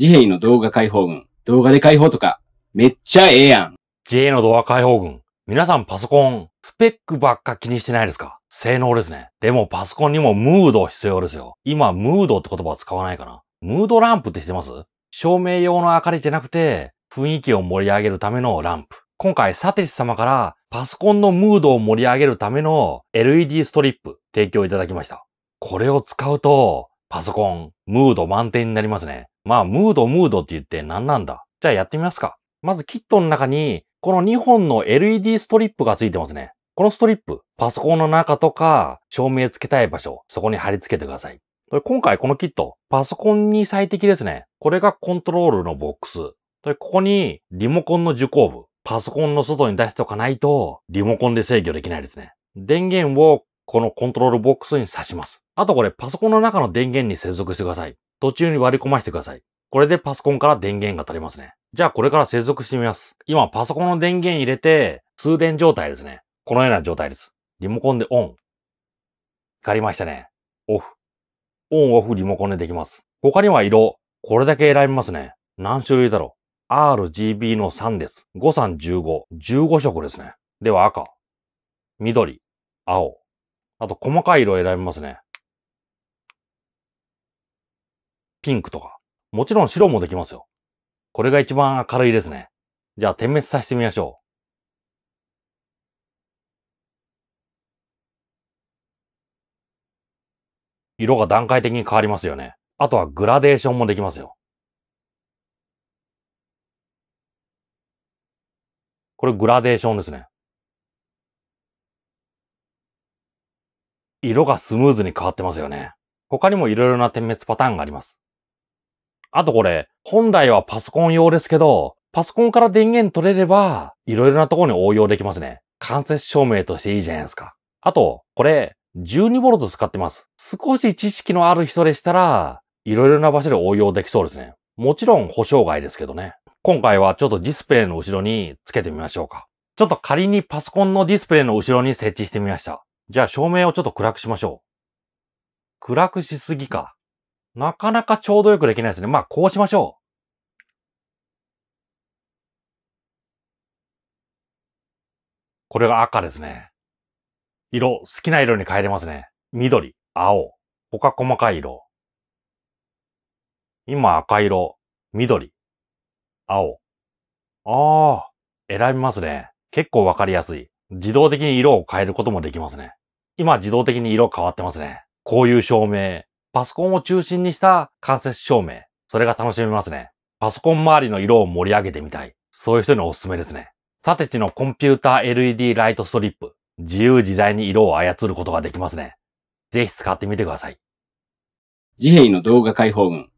自閉の動画解放軍、動画で解放とか、めっちゃええやん。JA の動画解放軍、皆さんパソコン、スペックばっか気にしてないですか性能ですね。でもパソコンにもムード必要ですよ。今、ムードって言葉は使わないかな。ムードランプって知ってます照明用の明かりじゃなくて、雰囲気を盛り上げるためのランプ。今回、サテシ様からパソコンのムードを盛り上げるための LED ストリップ提供いただきました。これを使うと、パソコン、ムード満点になりますね。まあ、ムードムードって言って何なんだ。じゃあやってみますか。まずキットの中に、この2本の LED ストリップがついてますね。このストリップ、パソコンの中とか、照明つけたい場所、そこに貼り付けてください。今回このキット、パソコンに最適ですね。これがコントロールのボックス。ここにリモコンの受光部、パソコンの外に出しておかないと、リモコンで制御できないですね。電源をこのコントロールボックスに挿します。あとこれパソコンの中の電源に接続してください。途中に割り込ませてください。これでパソコンから電源が取れますね。じゃあこれから接続してみます。今パソコンの電源入れて、通電状態ですね。このような状態です。リモコンでオン。光りましたね。オフ。オンオフリモコンでできます。他には色。これだけ選びますね。何種類だろう。RGB の3です。5315。15色ですね。では赤。緑。青。あと細かい色選びますね。ピンクとか。もちろん白もできますよ。これが一番明るいですね。じゃあ点滅させてみましょう。色が段階的に変わりますよね。あとはグラデーションもできますよ。これグラデーションですね。色がスムーズに変わってますよね。他にも色々な点滅パターンがあります。あとこれ、本来はパソコン用ですけど、パソコンから電源取れれば、いろいろなところに応用できますね。間接照明としていいじゃないですか。あと、これ、12V 使ってます。少し知識のある人でしたら、いろいろな場所で応用できそうですね。もちろん保証外ですけどね。今回はちょっとディスプレイの後ろにつけてみましょうか。ちょっと仮にパソコンのディスプレイの後ろに設置してみました。じゃあ照明をちょっと暗くしましょう。暗くしすぎか。なかなかちょうどよくできないですね。まあ、こうしましょう。これが赤ですね。色、好きな色に変えれますね。緑、青、他細かい色。今赤色、緑、青。ああ、選びますね。結構わかりやすい。自動的に色を変えることもできますね。今自動的に色変わってますね。こういう照明、パソコンを中心にした間接照明。それが楽しめますね。パソコン周りの色を盛り上げてみたい。そういう人におすすめですね。サテチのコンピューター LED ライトストリップ。自由自在に色を操ることができますね。ぜひ使ってみてください。自閉の動画解放群。